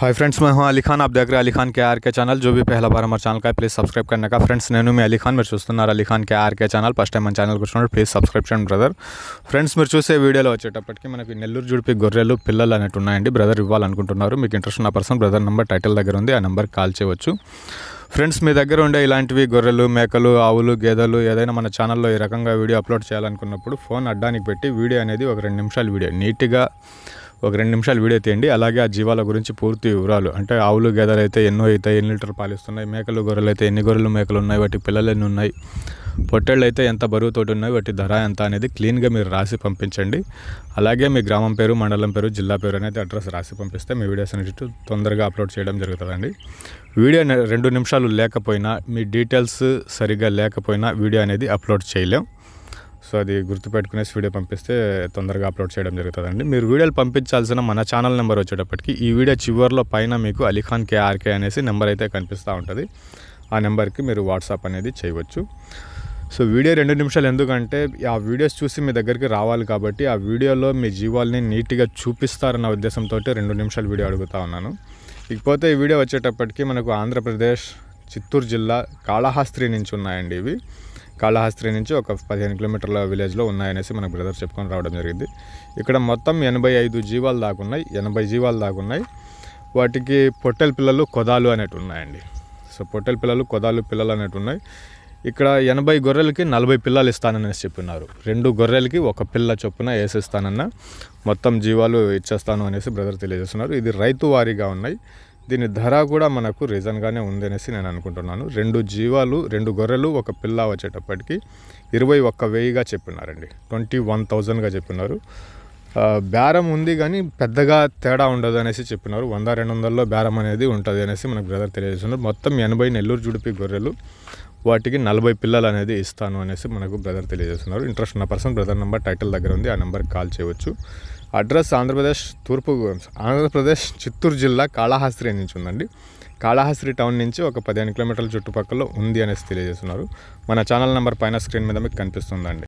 hi friends मैं हूं अली खान आप देख रहे हैं अली खान के आर के चैनल जो भी पहला बार हमारे चैनल का है प्लीज़ सब्सक्राइब करने का फ्रेंड्स नैनू में अली खान మీరు చూస్తున్నారు Ali Khan KR K channel first time మన ఛానల్ కూర్చున్నాడు ప్లీజ్ సబ్స్క్రైబ్ చేయండి బ్రదర్ ఫ్రెండ్స్ మీరు చూసే వీడియోలో వచ్చేటప్పటికి మనకి నెల్లూరు జుడిపి గొర్రెలు పిల్లలు అనేట్టు ఉన్నాయండి బ్రదర్ ఇవ్వాలనుకుంటున్నారు మీకు ఇంట్రెస్ట్ ఉన్న పర్సన్ బ్రదర్ నెంబర్ టైటిల్ దగ్గర ఉంది ఆ నెంబర్కి కాల్ చేయవచ్చు ఫ్రెండ్స్ మీ దగ్గర ఉండే ఇలాంటివి గొర్రెలు మేకలు ఆవులు గేదెలు ఏదైనా మన ఛానల్లో ఈ రకంగా వీడియో అప్లోడ్ చేయాలనుకున్నప్పుడు ఫోన్ అడ్డానికి పెట్టి వీడియో అనేది ఒక రెండు నిమిషాల వీడియో నీట్గా ఒక రెండు నిమిషాలు వీడియో తీయండి అలాగే ఆ జీవాల గురించి పూర్తి వివరాలు అంటే ఆవులు గేదెలు అయితే ఎన్నో అవుతాయి ఎన్ని లీటర్ పాలిస్తున్నాయి మేకలు గొర్రెలు అయితే ఎన్ని గొర్రెలు మేకలు ఉన్నాయి వాటి పిల్లలు ఎన్ని ఉన్నాయి పొట్టేళ్ళు అయితే ఎంత బరువుతోటి ఉన్నాయి వాటి ధర ఎంత అనేది క్లీన్గా మీరు రాసి పంపించండి అలాగే మీ గ్రామం పేరు మండలం పేరు జిల్లా పేరు అనేది అడ్రస్ రాసి పంపిస్తే మీ వీడియోస్ అనేటి తొందరగా అప్లోడ్ చేయడం జరుగుతుందండి వీడియో రెండు నిమిషాలు లేకపోయినా మీ డీటెయిల్స్ సరిగ్గా లేకపోయినా వీడియో అనేది అప్లోడ్ చేయలేం సో అది గుర్తుపెట్టుకునేసి వీడియో పంపిస్తే తొందరగా అప్లోడ్ చేయడం జరుగుతుందండి మీరు వీడియోలు పంపించాల్సిన మన ఛానల్ నెంబర్ వచ్చేటప్పటికి ఈ వీడియో చివరిలో పైన మీకు అలీఖాన్ కేఆర్కే అనేసి నెంబర్ అయితే కనిపిస్తూ ఉంటుంది ఆ నెంబర్కి మీరు వాట్సాప్ అనేది చేయవచ్చు సో వీడియో రెండు నిమిషాలు ఎందుకంటే ఆ వీడియోస్ చూసి మీ దగ్గరికి రావాలి కాబట్టి ఆ వీడియోలో మీ జీవాల్ని నీట్గా చూపిస్తారన్న ఉద్దేశంతో రెండు నిమిషాల వీడియో అడుగుతూ ఉన్నాను ఇకపోతే ఈ వీడియో వచ్చేటప్పటికి మనకు ఆంధ్రప్రదేశ్ చిత్తూరు జిల్లా కాళహాస్త్రి నుంచి ఉన్నాయండి ఇవి కాళహస్త్రి నుంచి ఒక పదిహేను కిలోమీటర్ల విలేజ్లో ఉన్నాయనేసి మన బ్రదర్ చెప్పుకొని రావడం జరిగింది ఇక్కడ మొత్తం ఎనభై ఐదు జీవాలు దాకున్నాయి ఎనభై జీవాలు దాకున్నాయి వాటికి పొట్టెల పిల్లలు కొదాలు అనేటి ఉన్నాయండి సో పొట్టెల పిల్లలు కొదాలు పిల్లలు అనేటి ఉన్నాయి ఇక్కడ ఎనభై గొర్రెలకి నలభై పిల్లలు ఇస్తాననేసి చెప్పినారు రెండు గొర్రెలకి ఒక పిల్ల చొప్పున వేసిస్తానన్న మొత్తం జీవాలు ఇచ్చేస్తాను అనేసి బ్రదర్ తెలియజేస్తున్నారు ఇది రైతు వారీగా ఉన్నాయి దీని ధర కూడా మనకు రీజన్గానే ఉందనేసి నేను అనుకుంటున్నాను రెండు జీవాలు రెండు గొర్రెలు ఒక పిల్ల వచ్చేటప్పటికి ఇరవై ఒక్క వెయ్యిగా చెప్పినారండి ట్వంటీ వన్ థౌజండ్గా చెప్పినారు బేరం ఉంది కానీ పెద్దగా తేడా ఉండదు అనేసి చెప్పినారు వంద రెండు వందల్లో బేరం అనేది ఉంటుంది అనేసి మనకు బ్రదర్ తెలియజేస్తున్నారు మొత్తం ఎనభై నెల్లూరు జుడిపి గొర్రెలు వాటికి నలభై పిల్లలు అనేది ఇస్తాను అనేసి మనకు బ్రదర్ తెలియజేస్తున్నారు ఇంట్రెస్ట్ ఉన్న పర్సన్ బ్రదర్ నెంబర్ టైటిల్ దగ్గర ఉంది ఆ నెంబర్కి కాల్ చేయవచ్చు అడ్రస్ ఆంధ్రప్రదేశ్ తూర్పు ఆంధ్రప్రదేశ్ చిత్తూరు జిల్లా కాళహాస్త్రి నుంచి ఉందండి కాళహాస్త్రి టౌన్ నుంచి ఒక పదిహేను కిలోమీటర్ల చుట్టుపక్కల ఉంది అనేసి తెలియజేస్తున్నారు మన ఛానల్ నెంబర్ పైన స్క్రీన్ మీద మీకు కనిపిస్తుందండి